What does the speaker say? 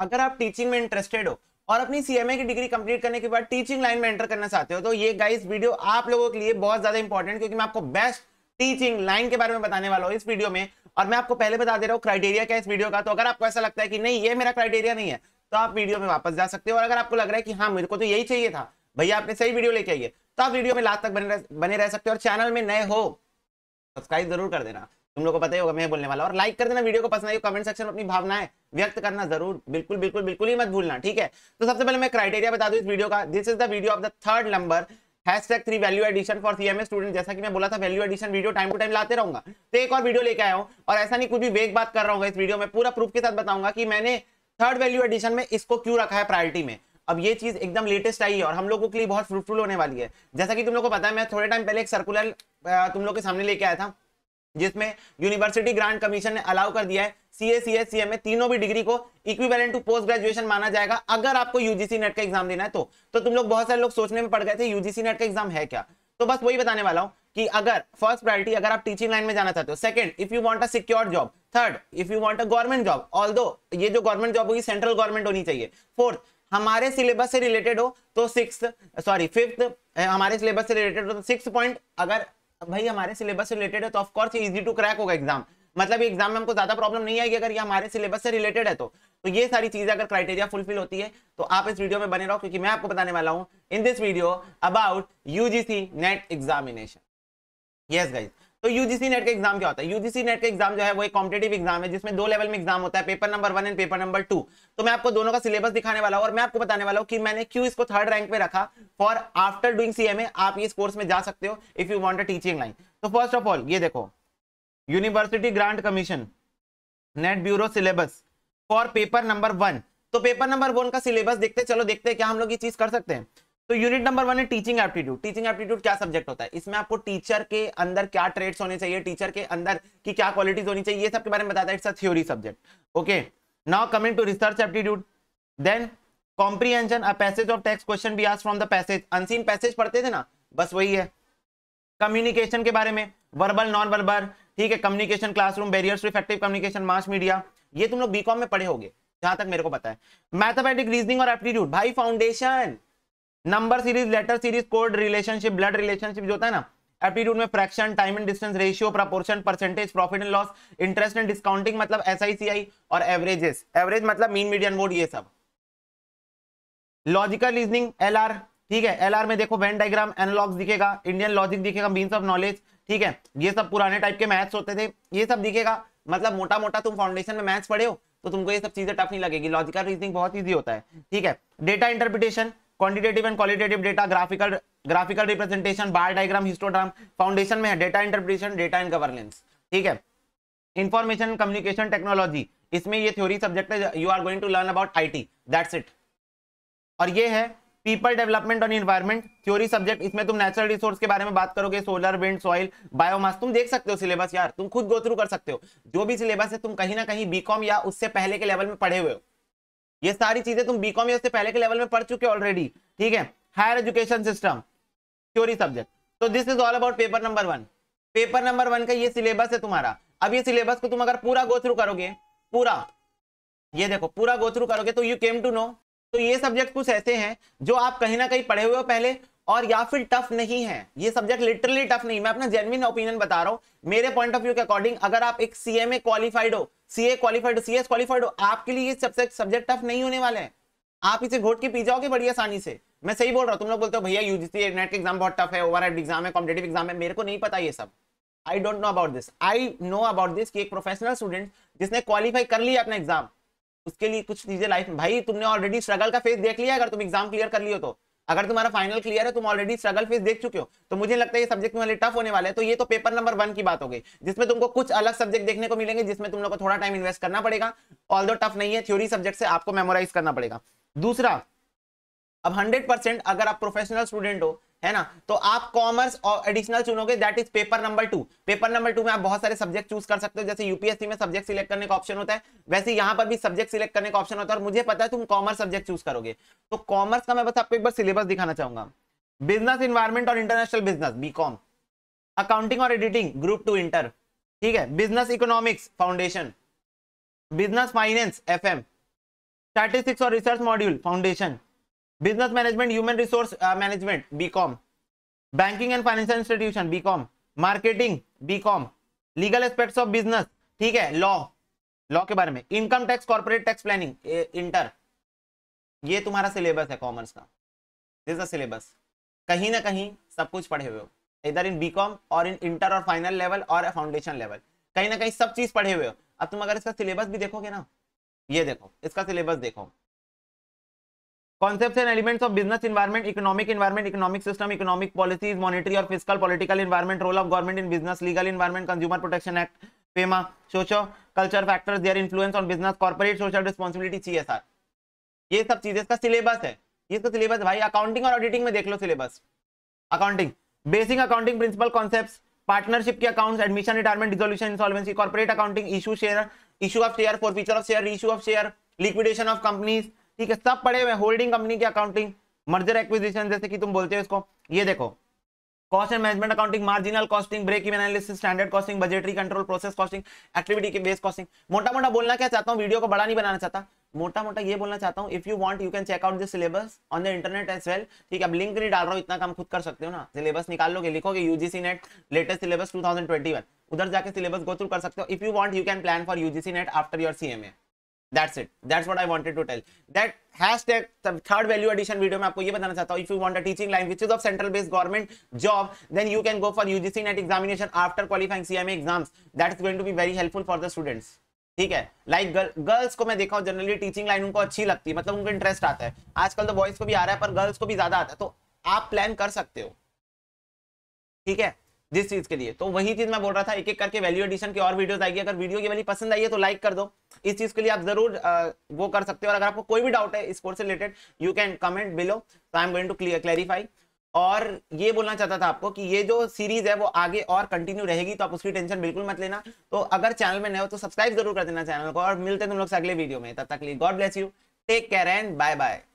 अगर आप टीचिंग में इंटरेस्टेड हो और अपनी सीएमए की डिग्री कंप्लीट करने के बाद टीचिंग लाइन में एंटर करना चाहते हो तो ये गाइस वीडियो आप लोगों के लिए बहुत ज्यादा इंपॉर्टेंट क्योंकि मैं आपको बेस्ट टीचिंग लाइन के बारे में बताने वाला हूँ इस वीडियो में और मैं आपको पहले बता दे रहा हूँ क्राइटेरिया क्या इस वीडियो का तो अगर आपको ऐसा लगता है कि नहीं ये मेरा क्राइटेरिया नहीं है तो आप वीडियो में वापस जा सकते हो और अगर आपको लग रहा है कि हाँ मेरे को तो यही चाहिए था भैया आपने सही वीडियो लेके आइए तो आप वीडियो में लास्ट तक बने रह, बने रह सकते हो और चैनल में नए हो सब्सक्राइब जरूर कर देना तुम लोग को पता ही होगा मैं बोलने वाला और लाइक कर देना वीडियो को पसंद आई कमेंट सेक्शन में अपनी भावनाएं व्यक्त करना जरूर बिल्कुल बिल्कुल बिल्कुल ही मत भूलना ठीक है तो सबसे पहले मैं क्राइटेरिया बता दूं इस वीडियो का this is the video of the third number hashtag three value addition for CMA student जैसा कि मैं बोला था value addition video time to time लाते रहूंगा तो एक और वीडियो लेके आया हूं और ऐसा नहीं कुछ भी वेग बात कर रहा हूँ इस वीडियो में पूरा प्रूफ के साथ बताऊंगा कि मैंने थर्ड वैल्यू एडिशन में इसको क्यों रखा है प्रायरिटी में अब ये चीज एकदम लेटेस्ट आई है और हम लोगों के लिए बहुत फ्रूटफुल होने वाली है जैसा कि तुम लोग को पता है मैं थोड़े टाइम पहले एक सर्कुलर तुम लोग के सामने लेके आया था जिसमें यूनिवर्सिटी ग्रांट कमीशन ने अलाउ कर दिया है सी ए C S C M A तीनों भी डिग्री को इक्विवेलेंट टू पोस्ट ग्रेजुएशन माना जाएगा अगर आपको यूजीसी नेट का एग्जाम देना है तो तो तुम लोग बहुत सारे लोग सोचने में पड़ गए थे यूजीसी नेट का एग्जाम है क्या तो बस वही बताने वाला हूं कि अगर फर्स्ट प्रायोरिटी अगर आप टीचिंग लाइन में जाना चाहते हो second if you want a secure job third if you want a government job all ये जो गवर्नमेंट जॉब होगी सेंट्रल गवर्नमेंट होनी चाहिए फोर्थ हमारे सिलेबस से रिलेटेड हो तो सिक्स सॉरी फिफ्थ हमारे सिलेबस से रिलेटेड हो तो सिक्स पॉइंट अगर भाई हमारे सिलेबस से रिलेटेड है तो ऑफकोर्स इजी टू क्रैक होगा एग्जाम मतलब एग्जाम में हमको ज्यादा प्रॉब्लम नहीं आएगी अगर ये हमारे सिलेबस से रिलेटेड है तो तो ये सारी चीजें अगर क्राइटेरिया फुलफिल होती है तो आप इस वीडियो में बने रहो क्योंकि मैं आपको बताने वाला हूँ in this video about UGC NET examination yes guys तो यूजीसी नेट का एग्जाम क्या होता है यूजीसी नेट का एग्जाम जो है वो एक कॉम्पिटेटिव एग्जाम है जिसमें दो लेवल में एग्जाम होता है paper number one and paper number two तो मैं आपको दोनों का सिलेबस दिखाने वाला हूँ और मैं आपको बताने वाला हूँ कि मैंने क्यों इसको थर्ड रैंक में रखा फॉर आफ्टर डूइंग सीएमए आप इस कोर्स में जा सकते हो if you want a teaching line तो फर्स्ट ऑफ ऑल ये देखो university grant commission NET bureau syllabus for paper number one तो पेपर नंबर वन का सिलेबस देखते चलो देखते हैं क्या हम लोग ये चीज कर सकते हैं तो यूनिट नंबर वन है टीचिंग एप्टीट्यूड टीचिंग एप्टीट्यूड क्या सब्जेक्ट होता है इसमें आपको टीचर के अंदर क्या ट्रेड्स होने चाहिए टीचर के अंदर की क्या क्वालिटीज होनी चाहिए ये सब के बारे में बताता है it's a theory subject okay now coming to research aptitude then comprehension a passage of text question भी ask from the passage unseen passage पढ़ते थे ना बस वही है कम्युनिकेशन के बारे में वर्बल नॉन वर्बल ठीक है communication classroom barriers to effective communication mass media ये तुम लोग बीकॉम में पढ़े होगे जहां तक मेरे को पता है मैथमेटिक रीजनिंग और एप्टीट्यूड भाई foundation number series letter series code relationship blood relationship जो होता है ना एप्टीट्यूड में fraction time and distance ratio proportion percentage profit and loss interest and discounting मतलब एसआईसीआई और एवरेजेस एवरेज मतलब मीन मीडियन मोड ये सब लॉजिकल रीजनिंग एलआर ठीक है एलआर में देखो वेन डायग्राम एनालॉग्स दिखेगा इंडियन लॉजिक दिखेगा मीन्स ऑफ नॉलेज ठीक है ये सब पुराने टाइप के मैथ्स होते थे ये सब दिखेगा मतलब मोटा मोटा तुम फाउंडेशन में मैथ्स पढ़े हो तो तुमको ये सब चीजें टफ नहीं लगेगी लॉजिकल रीजनिंग बहुत ईजी होता है ठीक है data interpretation quantitative and qualitative data graphical graphical representation bar diagram histogram foundation में है data interpretation data and governance ठीक है इंफॉर्मेशन कम्युनिकेशन टेक्नोलॉजी इसमें ये थ्योरी सब्जेक्ट है you are going to learn about IT that's it और ये है people development on environment theory subject इसमें तुम नेचुरल रिसोर्स के बारे में बात करोगे सोलर विंड सॉइल बायोमास तुम देख सकते हो सिलेबस यार तुम खुद गो थ्रू कर सकते हो जो भी सिलेबस है तुम कहीं ना कहीं बीकॉम या उससे पहले के लेवल में पढ़े हुए हो ये सारी चीजें तुम बीकॉम या उससे पहले के लेवल में पढ़ चुके ऑलरेडी ठीक है higher education system theory subject तो this is all about paper number one paper number one का ये सिलेबस है तुम्हारा अब ये सिलेबस को तुम अगर पूरा गो थ्रू करोगे पूरा ये देखो पूरा गो थ्रू करोगे तो यू केम टू नो तो ये सब्जेक्ट कुछ ऐसे हैं जो आप कहीं ना कहीं पढ़े हुए हो पहले और या फिर टफ नहीं है ये सब्जेक्ट लिटरली टफ नहीं मैं अपना जेनविन ओपिनियन बता रहा हूं मेरे पॉइंट ऑफ व्यू के अकॉर्डिंग अगर आप एक सीएमए क्वालिफाइड हो सीए क्वालिफाइड सीएस क्वालिफाइड हो आपके लिए सबसे सब्जेक्ट सब्जेक्ट टफ नहीं होने वाले हैं आप इसे घोट के पी जाओगे बड़ी आसानी से मैं सही बोल रहा हूँ तुम लोग बोलते हो भैया यूजीसी नेट एग्जाम बहुत टफ है ओवर एग्जाम है कॉम्पिटेटिव एग्जाम है मेरे को नहीं पता ये सब I don't know about this I know about this कि एक प्रोफेशनल स्टूडेंट जिसने क्वालिफाई कर लिया अपना एग्जाम उसके लिए कुछ चीजें लाइफ में भाई तुमने ऑलरेडी स्ट्रगल का फेस देख लिया अगर तुम एग्जाम क्लियर कर लियो तो अगर तुम्हारा फाइनल क्लियर है तुम ऑलरेडी स्ट्रगल फेस देख चुके हो तो मुझे लगता है ये सब्जेक्ट तुम्हारे टफ होने वाले तो ये तो पेपर नंबर वन की बात हो गई जिसमें तुमको कुछ अलग सब्जेक्ट देखने को मिलेंगे जिसमें तुम लोग को थोड़ा टाइम इन्वेस्ट करना पड़ेगा ऑल दो टफ नहीं है थ्योरी सब्जेक्ट से आपको मेमोराइज करना पड़ेगा दूसरा अब 100% अगर आप प्रोफेशनल स्टूडेंट हो है ना तो आप कॉमर्स और एडिशनल चुनोगे that is paper number two paper number two में आप बहुत सारे सब्जेक्ट चूज कर सकते हो जैसे यूपीएससी में सब्जेक्ट सिलेक्ट करने का ऑप्शन होता है वैसे यहां पर भी सब्जेक्ट सिलेक्ट करने का ऑप्शन होता है और मुझे पता है तुम कॉमर्स सब्जेक्ट चूज करोगे तो कॉमर्स का मैं बस आपको एक बार सिलेबस दिखाना चाहूंगा बिजनेस इन्वायरमेंट और इंटरनेशनल बिजनेस बी अकाउंटिंग और एडिटिंग ग्रुप टू इंटर ठीक है business economics foundation business finance F statistics और research module foundation business management human resource management BCom banking and financial institution BCom marketing BCom legal aspects of business ठीक है law law के बारे में income tax corporate tax planning inter ये तुम्हारा syllabus है commerce का दिस सिलेबस कहीं ना कहीं सब कुछ पढ़े हुए हो इधर इन बीकॉम और इन इंटर और फाइनल लेवल और फाउंडेशन लेवल कहीं ना कहीं सब चीज पढ़े हुए हो अब तुम अगर इसका सिलेबस भी देखोगे ना ये देखो इसका सिलेबस देखो concepts and elements of business environment economic environment economic system economic policies monetary और fiscal political environment role of government in business legal environment consumer protection act FEMA socio culture factors their influence on business corporate social responsibility CSR ये सब चीजें इसका syllabus है इसका syllabus भाई accounting और auditing में देख लो syllabus accounting basic accounting principle concept partnership के accounts admission retirement dissolution insolvency corporate accounting issue share issue of share forfeiture of share issue of share liquidation of companies ठीक है सब पड़े हुए होल्डिंग कंपनी की accounting merger acquisition जैसे कि तुम बोलते हो इसको ये देखो cost and management accounting marginal costing break even analysis standard costing budgetary control process costing activity के बेस कॉस्टिंग मोटा मोटा बोलना क्या चाहता हूँ वीडियो को बड़ा नहीं बनाना चाहता मोटा मोटा ये बोलना चाहता हूँ if you want you can check out the syllabus on the internet as well ठीक है अब लिंक नहीं डाल रहा हूँ इतना काम खुद कर सकते हो ना सिलेबस निकाल लोगे लिखोगे UGC NET latest syllabus one उधर जाके सिलेबस गो थ्रू कर सकते हो if you want you can plan for UGC NET after your CMA it that's what i wanted to tell that hashtag hashtag third value addition video में आपको ये बताना चाहता हूं if you want a teaching line which is of central based government job then you can go for UGC NET examination after qualifying CMA exams that's going to be very helpful for the students ठीक है like like girls को मैं देखा हूँ generally teaching line उनको अच्छी लगती है मतलब उनको इंटरेस्ट आता है आजकल तो बॉयज को भी आ रहा है पर गर्ल्स को भी ज्यादा आता है तो आप प्लान कर सकते हो ठीक है जिस चीज के लिए तो वही चीज मैं बोल रहा था एक एक करके वैल्यू एडिशन की और वीडियोस आएगी अगर वीडियो की वाली पसंद आई है तो लाइक कर दो इस चीज के लिए आप जरूर वो कर सकते हो और अगर आपको कोई भी डाउट है इस कोर्स से related you can comment below तो I am going to clarify और ये बोलना चाहता था आपको कि ये जो सीरीज है वो आगे और कंटिन्यू रहेगी तो आप उसकी टेंशन बिल्कुल मत लेना तो अगर चैनल में नए हो तो सब्सक्राइब जरूर कर देना चैनल को और मिलते हैं तुम लोग से अगले वीडियो में तब तक लिए God bless you take care and bye bye